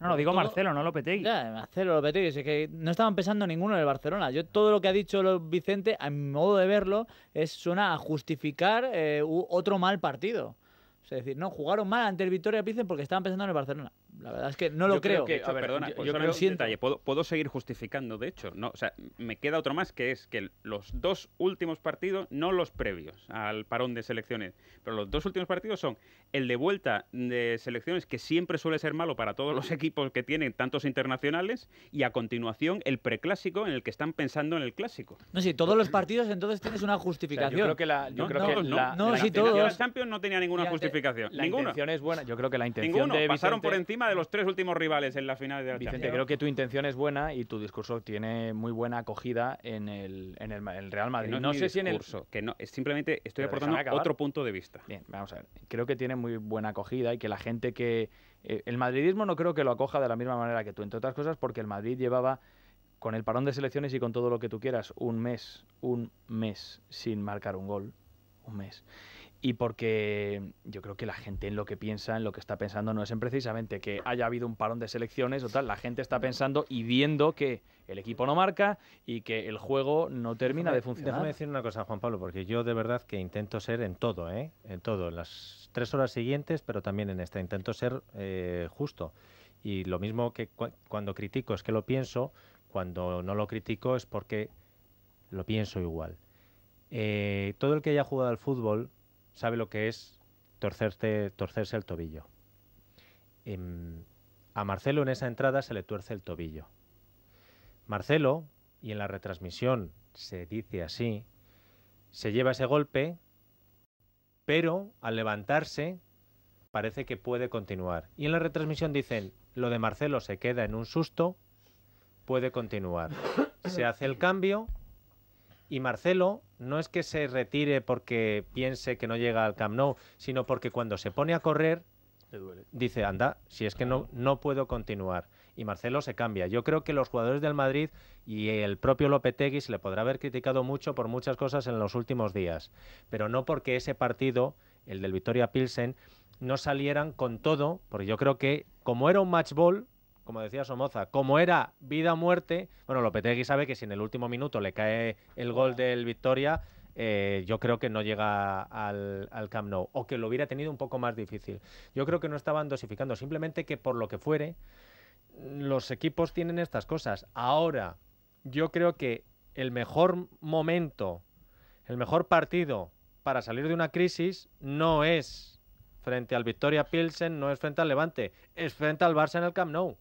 No, no, digo Marcelo, no Lopetegui. Ya, Marcelo, Lopetegui, es que no estaban pensando ninguno en el Barcelona. Yo todo lo que ha dicho Vicente, a mi modo de verlo, es suena a justificar eh, otro mal partido. es decir, no, jugaron mal ante el Victoria pizzen porque estaban pensando en el Barcelona. La verdad es que no lo creo. perdona, yo, pues yo siento puedo, seguir justificando, de hecho. No, o sea, me queda otro más, que es que los dos últimos partidos, no los previos al parón de selecciones, pero los dos últimos partidos son el de vuelta de selecciones, que siempre suele ser malo para todos los equipos que tienen tantos internacionales, y a continuación el preclásico en el que están pensando en el clásico. No, si todos los partidos entonces tienes una justificación. yo creo que la, no, la, Champions no tenía ninguna justificación. La ninguna. intención es buena. Yo creo que la intención de Vicente... pasaron por encima de los tres últimos rivales en la final de la Vicente, creo que tu intención es buena y tu discurso tiene muy buena acogida en el, en el, Real Madrid. No, sé si en el... Que no, simplemente estoy aportando otro punto de vista. Bien, vamos a ver. Creo que tiene muy buena acogida y que la gente que... Eh, el madridismo no creo que lo acoja de la misma manera que tú, entre otras cosas porque el Madrid llevaba con el parón de selecciones y con todo lo que tú quieras, un mes, un mes sin marcar un gol, un mes y porque yo creo que la gente en lo que piensa, en lo que está pensando, no es en precisamente que haya habido un parón de selecciones o tal. La gente está pensando y viendo que el equipo no marca y que el juego no termina de funcionar. Déjame decir una cosa, Juan Pablo, porque yo de verdad que intento ser en todo, ¿eh? En todo, en las tres horas siguientes, pero también en esta. Intento ser eh, justo. Y lo mismo que cuando critico es que lo pienso, cuando no lo critico es porque lo pienso igual. Eh, todo el que haya jugado al fútbol sabe lo que es torcerse, torcerse el tobillo. Em, a Marcelo en esa entrada se le tuerce el tobillo. Marcelo, y en la retransmisión se dice así, se lleva ese golpe, pero al levantarse parece que puede continuar. Y en la retransmisión dicen, lo de Marcelo se queda en un susto, puede continuar. Se hace el cambio y Marcelo no es que se retire porque piense que no llega al Camp Nou, sino porque cuando se pone a correr, dice, anda, si es que no, no puedo continuar. Y Marcelo se cambia. Yo creo que los jugadores del Madrid y el propio Lopetegui se le podrá haber criticado mucho por muchas cosas en los últimos días, pero no porque ese partido, el del Victoria Pilsen, no salieran con todo, porque yo creo que como era un match ball, como decía Somoza, como era vida o muerte, bueno, Lopetegui sabe que si en el último minuto le cae el gol del Victoria, eh, yo creo que no llega al, al, Camp Nou o que lo hubiera tenido un poco más difícil. Yo creo que no estaban dosificando, simplemente que por lo que fuere, los equipos tienen estas cosas. Ahora, yo creo que el mejor momento, el mejor partido para salir de una crisis no es frente al Victoria Pilsen, no es frente al Levante, es frente al Barça en el Camp Nou.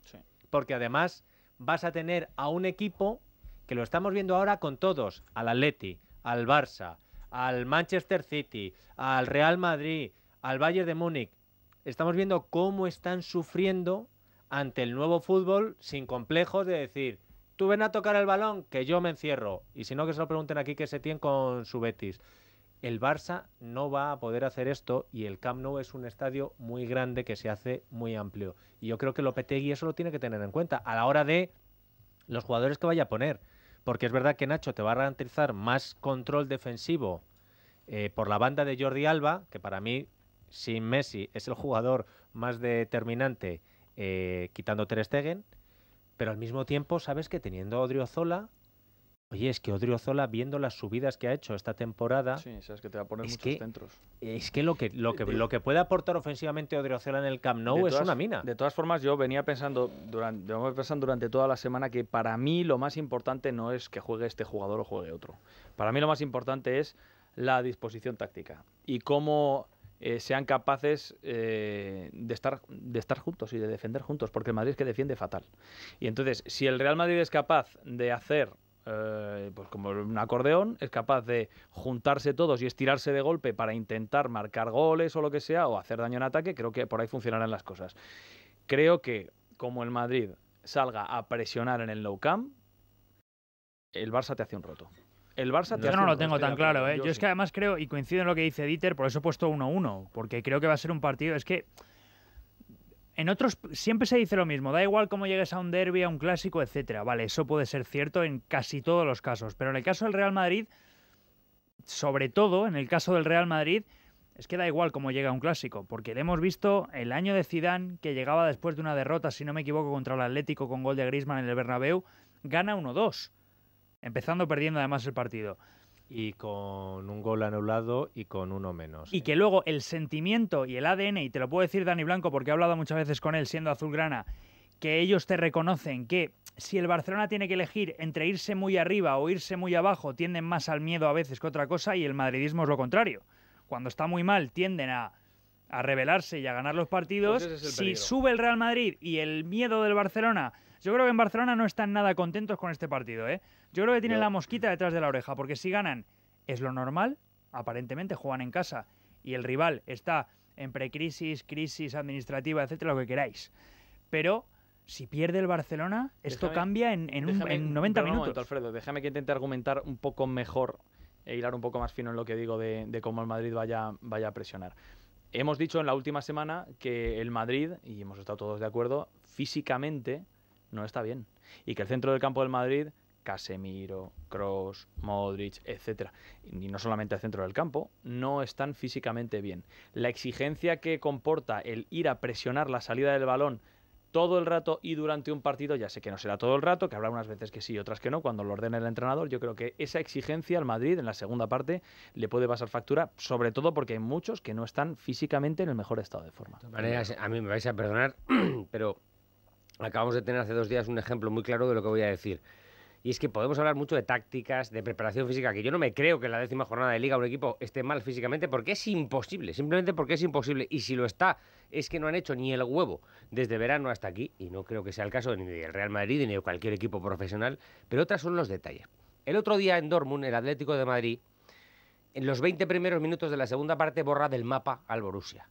Porque además vas a tener a un equipo que lo estamos viendo ahora con todos, al Atleti, al Barça, al Manchester City, al Real Madrid, al Bayern de Múnich. Estamos viendo cómo están sufriendo ante el nuevo fútbol sin complejos de decir, tú ven a tocar el balón, que yo me encierro. Y si no, que se lo pregunten aquí que se tienen con su Betis. El Barça no va a poder hacer esto y el Camp Nou es un estadio muy grande que se hace muy amplio. Y yo creo que Lopetegui eso lo tiene que tener en cuenta a la hora de los jugadores que vaya a poner. Porque es verdad que Nacho te va a garantizar más control defensivo eh, por la banda de Jordi Alba, que para mí, sin Messi, es el jugador más determinante, eh, quitando Ter Stegen. Pero al mismo tiempo, sabes que teniendo a Odriozola, Oye, es que Odriozola, viendo las subidas que ha hecho esta temporada. Sí, sabes que te va a poner muchos centros. Es que lo que, lo que, puede aportar ofensivamente Odriozola en el Camp Nou es una mina. De todas formas, yo venía pensando durante, durante toda la semana que para mí lo más importante no es que juegue este jugador o juegue otro. Para mí lo más importante es la disposición táctica y cómo eh, sean capaces eh, de, estar, de estar juntos y de defender juntos, porque el Madrid es que defiende fatal. Y entonces, si el Real Madrid es capaz de hacer eh, pues como un acordeón, es capaz de juntarse todos y estirarse de golpe para intentar marcar goles o lo que sea, o hacer daño en ataque, creo que por ahí funcionarán las cosas. Creo que como el Madrid salga a presionar en el low camp, el Barça te hace un roto. El Barça yo no lo tengo tan claro, ¿eh? yo, es que además creo, y coincido en lo que dice Dieter, por eso he puesto 1-1, porque creo que va a ser un partido, es que en otros siempre se dice lo mismo, da igual cómo llegues a un derby, a un clásico, etcétera. Vale, eso puede ser cierto en casi todos los casos, pero en el caso del Real Madrid, sobre todo en el caso del Real Madrid, es que da igual cómo llega a un clásico, porque le hemos visto el año de Zidane que llegaba después de una derrota, si no me equivoco, contra el Atlético con gol de Griezmann en el Bernabéu, gana 1-2, empezando perdiendo además el partido y con un gol anulado y con uno menos. Y ¿eh? que luego el sentimiento y el ADN, y te lo puedo decir Dani Blanco porque he hablado muchas veces con él siendo azulgrana, que ellos te reconocen que si el Barcelona tiene que elegir entre irse muy arriba o irse muy abajo, tienden más al miedo a veces que otra cosa y el madridismo es lo contrario. Cuando está muy mal tienden a, a rebelarse y a ganar los partidos. Pues si sube el Real Madrid y el miedo del Barcelona yo creo que en Barcelona no están nada contentos con este partido, ¿eh? Yo creo que tienen la mosquita detrás de la oreja, porque si ganan es lo normal, aparentemente juegan en casa y el rival está en precrisis, crisis administrativa, etcétera, lo que queráis. Pero si pierde el Barcelona, esto cambia en, 90 minutos. Alfredo, déjame que intente argumentar un poco mejor e hilar un poco más fino en lo que digo de, cómo el Madrid vaya, vaya a presionar. Hemos dicho en la última semana que el Madrid, y hemos estado todos de acuerdo, físicamente no está bien. Y que el centro del campo del Madrid, Casemiro, Cross, Modric, etcétera, y no solamente el centro del campo, no están físicamente bien. La exigencia que comporta el ir a presionar la salida del balón todo el rato y durante un partido, ya sé que no será todo el rato, que habrá unas veces que sí, y otras que no, cuando lo ordene el entrenador, yo creo que esa exigencia al Madrid en la segunda parte le puede pasar factura, sobre todo porque hay muchos que no están físicamente en el mejor estado de forma. a mí me vais a perdonar, pero acabamos de tener hace dos días un ejemplo muy claro de lo que voy a decir. Y es que podemos hablar mucho de tácticas, de preparación física, que yo no me creo que en la décima jornada de liga un equipo esté mal físicamente porque es imposible, simplemente porque es imposible. Y si lo está, es que no han hecho ni el huevo desde verano hasta aquí, y no creo que sea el caso ni del Real Madrid ni de cualquier equipo profesional, pero otras son los detalles. El otro día en Dortmund, el Atlético de Madrid, en los 20 primeros minutos de la segunda parte borra del mapa al Borussia.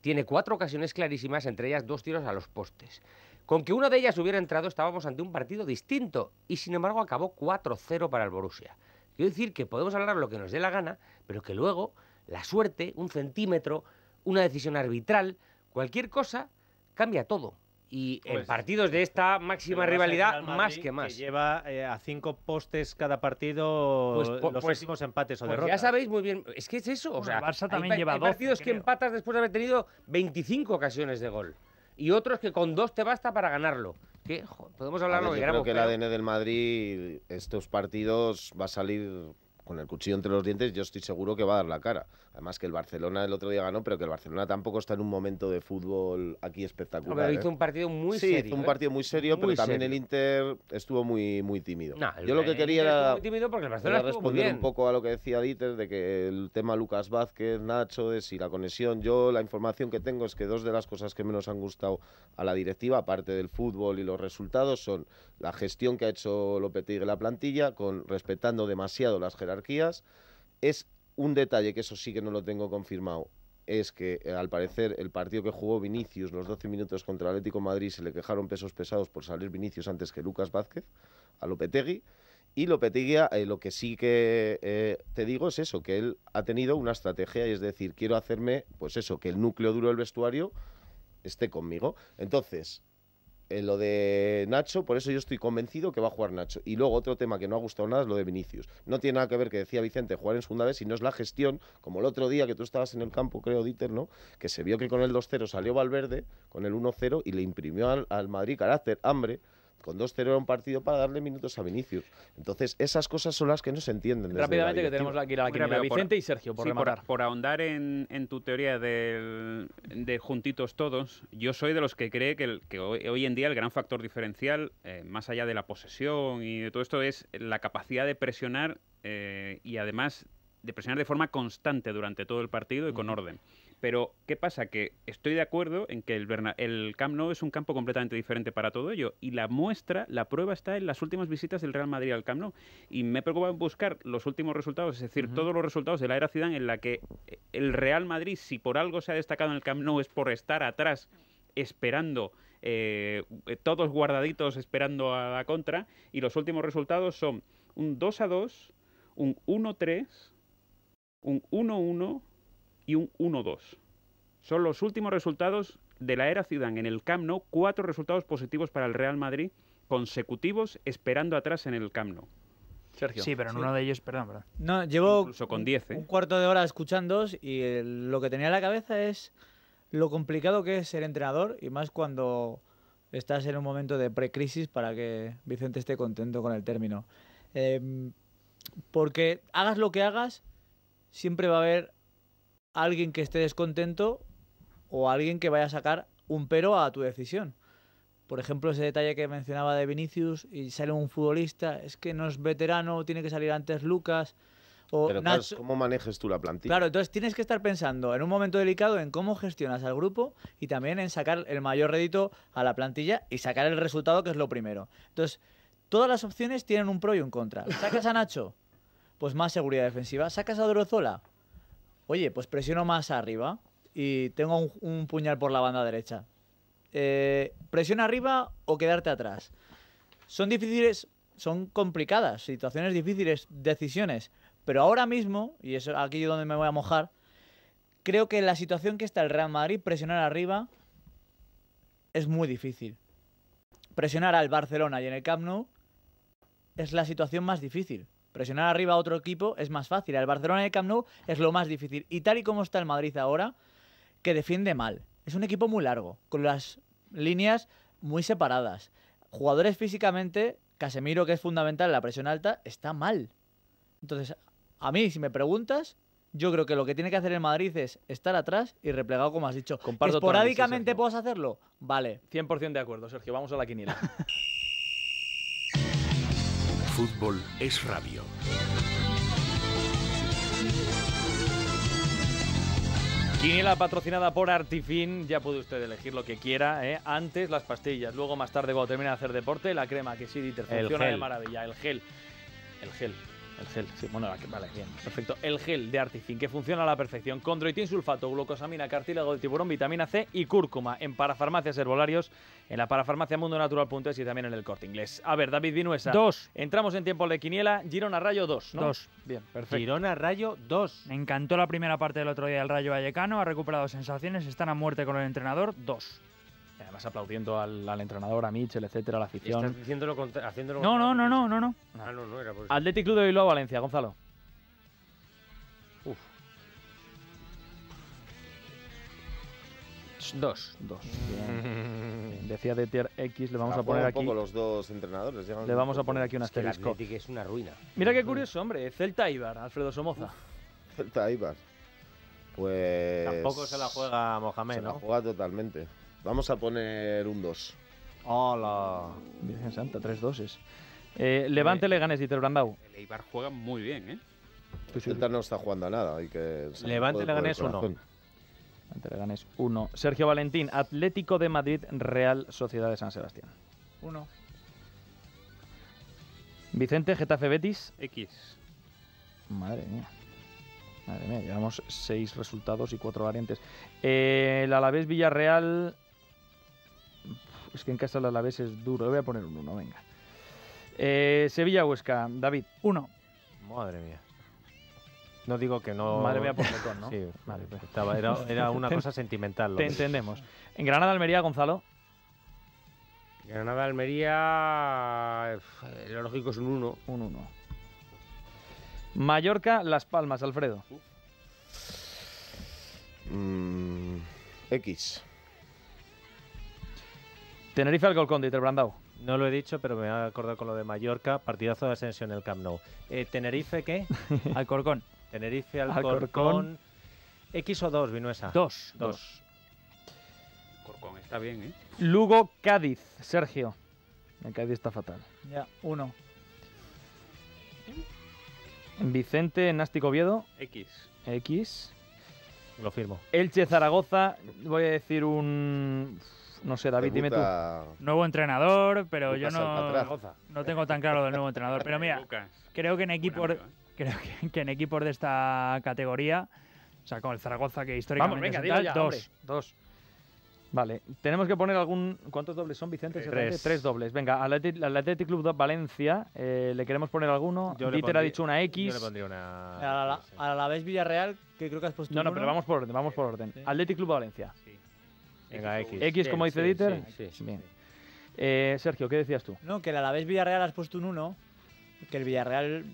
Tiene cuatro ocasiones clarísimas, entre ellas dos tiros a los postes. Con que una de ellas hubiera entrado estábamos ante un partido distinto y sin embargo acabó 4-0 para el Borussia. Quiero decir que podemos hablar lo que nos dé la gana, pero que luego la suerte, un centímetro, una decisión arbitral, cualquier cosa, cambia todo. Y en pues, partidos de esta máxima rivalidad, más que más. lleva eh, a cinco postes cada partido pues los pues empates o derrotas. Ya sabéis muy bien, es que es eso. O sea, Barça también hay, partidos que empatas después de haber tenido 25 ocasiones de gol y otros que con dos te basta para ganarlo. Que, podemos hablarlo ver, yo creo que el ADN del Madrid, estos partidos va a salir con el cuchillo entre los dientes, yo estoy seguro que va a dar la cara. Además que el Barcelona el otro día ganó, pero que el Barcelona tampoco está en un momento de fútbol aquí espectacular. hizo ¿eh? un partido muy serio. Sí, hizo un ¿eh? partido muy serio, pero también el Inter estuvo muy, muy tímido. yo lo que quería era, muy tímido porque el Barcelona responder un poco a lo que decía Dieter de que el tema Lucas Vázquez, Nacho, de si la conexión, yo la información que tengo es que dos de las cosas que menos han gustado a la directiva, aparte del fútbol y los resultados, son la gestión que ha hecho Lopetegui la plantilla, con respetando demasiado las jerarquías es un detalle que eso sí que no lo tengo confirmado. Es que eh, al parecer el partido que jugó Vinicius los 12 minutos contra el Atlético Madrid se le quejaron pesos pesados por salir Vinicius antes que Lucas Vázquez a Lopetegui. Y Lopetegui, eh, lo que sí que eh, te digo es eso, que él ha tenido una estrategia y es decir, quiero hacerme, pues eso, que el núcleo duro del vestuario esté conmigo. Entonces, en eh, lo de Nacho, por eso yo estoy convencido que va a jugar Nacho. Y luego otro tema que no ha gustado nada es lo de Vinicius. No tiene nada que ver, que decía Vicente, jugar en segunda vez, sino es la gestión, como el otro día que tú estabas en el campo, creo, Dieter, ¿no? Que se vio que con el 2-0 salió Valverde, con el 1-0, y le imprimió al, al Madrid carácter, hambre con 2-0 era un partido para darle minutos a Vinicius. Entonces, esas cosas son las que no se entienden. Rápidamente, que tenemos aquí la quimera. Vicente y Sergio, por rematar. por, ahondar en, tu teoría de juntitos todos, yo soy de los que cree que, hoy, en día el gran factor diferencial, eh, más allá de la posesión y de todo esto, es la capacidad de presionar eh, y además de presionar de forma constante durante todo el partido y con orden. Pero, ¿qué pasa? Que estoy de acuerdo en que el, el Camp Nou es un campo completamente diferente para todo ello. Y la muestra, la prueba está en las últimas visitas del Real Madrid al Camp Nou. Y me preocupa buscar los últimos resultados, es decir, todos los resultados de la era Zidane en la que el Real Madrid, si por algo se ha destacado en el Camp Nou, es por estar atrás esperando eh, eh, todos guardaditos esperando a la contra y los últimos resultados son un 2 a 2, un 1 3, un 1 1 y un 1-2. Son los últimos resultados de la era Zidane en el Camp Nou, cuatro resultados positivos para el Real Madrid consecutivos esperando atrás en el Camp Nou. Sergio. Sí, pero en uno de ellos, perdón, No, llevo con ¿eh? un cuarto de hora escuchando y lo que tenía en la cabeza es lo complicado que es ser entrenador y más cuando estás en un momento de precrisis para que Vicente esté contento con el término. Em, porque hagas lo que hagas, siempre va a haber alguien que esté descontento o alguien que vaya a sacar un pero a tu decisión. Por ejemplo, ese detalle que mencionaba de Vinicius y sale un futbolista, es que no es veterano, tiene que salir antes Lucas. O Pero ¿cómo manejes tú la plantilla? Claro, entonces tienes que estar pensando en un momento delicado en cómo gestionas al grupo y también en sacar el mayor rédito a la plantilla y sacar el resultado, que es lo primero. Entonces, todas las opciones tienen un pro y un contra. ¿Sacas a Nacho? Pues más seguridad defensiva. ¿Sacas a Drozola? oye, pues presiono más arriba y tengo un, puñal por la banda derecha. Eh, ¿Presiona arriba o quedarte atrás? Son difíciles, son complicadas, situaciones difíciles, decisiones. Pero ahora mismo, y es aquí donde me voy a mojar, creo que la situación que está el Real Madrid, presionar arriba es muy difícil. Presionar al Barcelona y en el Camp Nou es la situación más difícil presionar arriba a otro equipo es más fácil. Al Barcelona y el Camp Nou es lo más difícil. Y tal y como está el Madrid ahora, que defiende mal. Es un equipo muy largo, con las líneas muy separadas. Jugadores físicamente, Casemiro, que es fundamental en la presión alta, está mal. Entonces, a mí, si me preguntas, yo creo que lo que tiene que hacer el Madrid es estar atrás y replegado, como has dicho. Comparto ¿Esporádicamente puedes hacerlo? Vale. 100% de acuerdo, Sergio. Vamos a la quiniela. fútbol es radio. Quiniela patrocinada por Artifin, ya puede usted elegir lo que quiera, ¿eh? antes las pastillas, luego más tarde cuando termine de hacer deporte, la crema que sí, funciona de maravilla, el gel, el gel, el gel, perfecto. El gel de Artifin, que funciona a la perfección Condroitin, sulfato, glucosamina, cartílago de tiburón, vitamina C y cúrcuma en parafarmacias herbolarios, en la parafarmacia Natural.es y también en el corte inglés. A ver, David Vinuesa. Dos. Entramos en tiempo de quiniela, Girona Rayo 2, ¿no? Dos. Bien, perfecto. Girona Rayo 2. Me encantó la primera parte del otro día del Rayo Vallecano, ha recuperado sensaciones, están a muerte con el entrenador, dos vas aplaudiendo al, al, entrenador, a Mitchell, etcétera, a la afición. ¿Estás haciéndolo no, no, no, no, no, no, Ah, no, no era Club de Bilbao, Valencia, Gonzalo. Uf. Dos. Dos. Decía de tier X, le vamos a, poner aquí. Poco los dos entrenadores. Le vamos a poner aquí unas asterisco. Es, que es una ruina. Mira qué curioso, hombre. Celta Ibar, Alfredo Somoza. Celta Ibar. Pues. Tampoco se la juega Mohamed, se La juega totalmente. Vamos a poner un 2. ¡Hala! Virgen Santa, tres doses. Eh, Levante, eh, Leganés y Brandau. El Eibar juega muy bien, ¿eh? El Celta no está jugando a nada. Hay que Levante, Leganés, uno. Levante, Leganés, uno. Sergio Valentín, Atlético de Madrid, Real Sociedad de San Sebastián. Uno. Vicente, Getafe, Betis. X. Madre mía. Madre mía, llevamos seis resultados y cuatro variantes. Eh, el Alavés Villarreal, es que en casa la Alavés es duro. Le voy a poner un 1, venga. Eh, Sevilla-Huesca, David, 1. Madre mía. No digo que no. Madre mía, por con, ¿no? Sí, vale, pues. era, una cosa sentimental. Lo Te entendemos. En Granada-Almería, Gonzalo. Granada-Almería. Lo lógico es un 1. Un 1. Mallorca-Las Palmas, Alfredo. Mm, X. Tenerife Alcorcón, Dieter Brandau. No lo he dicho, pero me he acordado con lo de Mallorca, partidazo de ascensión en el Camp Nou. Eh, ¿Tenerife qué? Alcorcón. Tenerife Alcorcón. X o 2, Vinuesa. 2. 2. Corcón, está bien, ¿eh? Lugo Cádiz, Sergio. El Cádiz está fatal. Ya, 1. Vicente Nástico Oviedo. X. X. Lo firmo. Elche Zaragoza, voy a decir un no sé, David, dime tú. Nuevo entrenador, pero yo no, no tengo tan claro del nuevo entrenador. Pero mira, creo que en equipo creo que, en equipos de esta categoría, o sea, con el Zaragoza que históricamente Vamos, venga, dos, Vale, tenemos que poner algún. ¿Cuántos dobles son, Vicente? Tres. dobles. Venga, al Athletic Club Valencia, eh, ¿le queremos poner alguno? Yo ha dicho una X. Yo A la, vez Villarreal, que creo que has puesto. No, no, pero vamos por orden, vamos por orden. Athletic Club Valencia. Venga, X. X, como dice Dieter. Bien. Eh, Sergio, ¿qué decías tú? No, que el Alavés Villarreal has puesto un 1, que el Villarreal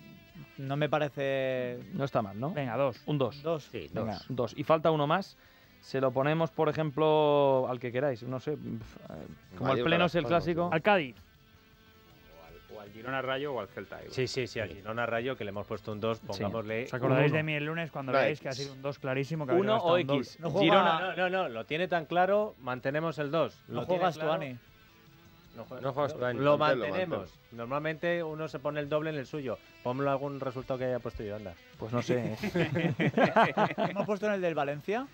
no me parece... No está mal, ¿no? Venga, dos. Un 2. Dos. Sí, dos. Venga, Y falta uno más. Se lo ponemos, por ejemplo, al que queráis, no sé, eh, como el pleno es el clásico. Al Cádiz al Girona Rayo o al Celta. Igual. Sí, sí, sí, al Girona Rayo que le hemos puesto un 2, pongámosle. ¿Os acordáis de mí el lunes cuando veis que ha sido un 2 clarísimo? Que 1 o X. Girona, no, no, no, lo tiene tan claro, mantenemos el 2. No juegas tú, Ani. No juegas, tú, Lo mantenemos. Normalmente uno se pone el doble en el suyo. Pónmelo algún resultado que haya puesto yo, anda. Pues no sé. ¿eh? ¿Hemos puesto en el del Valencia?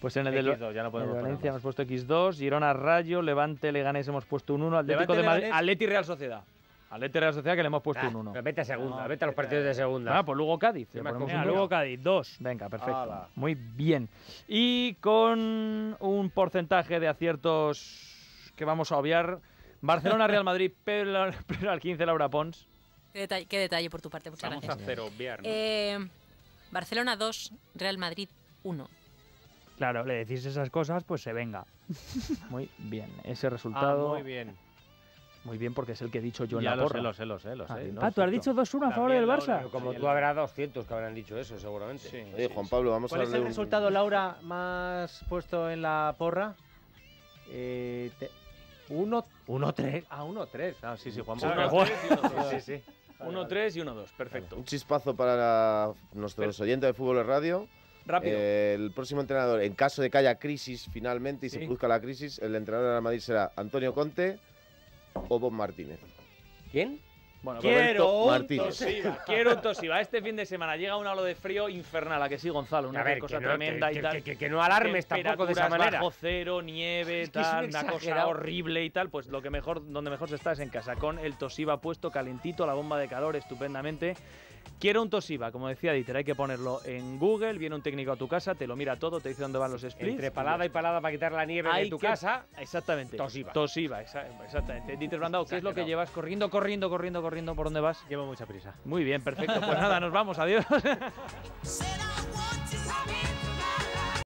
Pues en el del ya no podemos el Valencia hemos puesto X2, Girona Rayo, Levante Leganés hemos puesto un 1, Atlético de Madrid, Atleti Real Sociedad. Al de la Sociedad que le hemos puesto ah, un 1. Vete a segunda, ah, vete a los partidos de segunda. Ah, pues luego Cádiz. lugo Cádiz, 2. Venga, perfecto. Muy bien. Y con un porcentaje de aciertos que vamos a obviar. Barcelona, Real Madrid, pero, al 15 Laura Pons. Qué detalle, por tu parte, muchas gracias. Vamos a hacer obviar. Eh, Barcelona 2, Real Madrid 1. Claro, le decís esas cosas, pues se venga. Muy bien, ese resultado. Ah, muy bien. Muy bien, porque es el que he dicho yo en la porra. lo sé, lo sé, lo ah, sé, Ah, tú has dicho 2-1 a favor del Barça. como tú habrá 200 que habrán dicho eso, seguramente. Sí, Juan Pablo, vamos ¿Cuál a ¿Cuál es el resultado, Laura, más puesto en la porra? Eh, 1-3. Ah, 1-3. Ah, sí, sí, Juan Pablo. sí, sí. 1-3 y 1-2, perfecto. Un chispazo para nuestros oyentes de Fútbol Radio. Rápido. Eh, el próximo entrenador, en caso de que haya crisis finalmente y se produzca la crisis, el entrenador de la Madrid será Antonio Conte o vos, Martínez. ¿Quién? Bueno, quiero quiero un tosiva Este fin de semana llega un halo de frío infernal, a que sí, Gonzalo, una cosa tremenda que, y tal. Que, no alarmes tampoco de esa manera. bajo cero, nieve, tal, una cosa horrible y tal, pues lo que mejor, donde mejor se está es en casa, con el tosiva puesto calentito, la bomba de calor estupendamente Quiero un tosiva, como decía Dieter, hay que ponerlo en Google, viene un técnico a tu casa, te lo mira todo, te dice dónde van los splits. Entre palada y palada para quitar la nieve de tu casa. Exactamente. Toshiba. Toshiba, exactamente. Dieter Brandau, ¿qué es lo que llevas corriendo, corriendo, corriendo, corriendo? ¿Por dónde vas? Llevo mucha prisa. Muy bien, perfecto. Pues nada, nos vamos, adiós.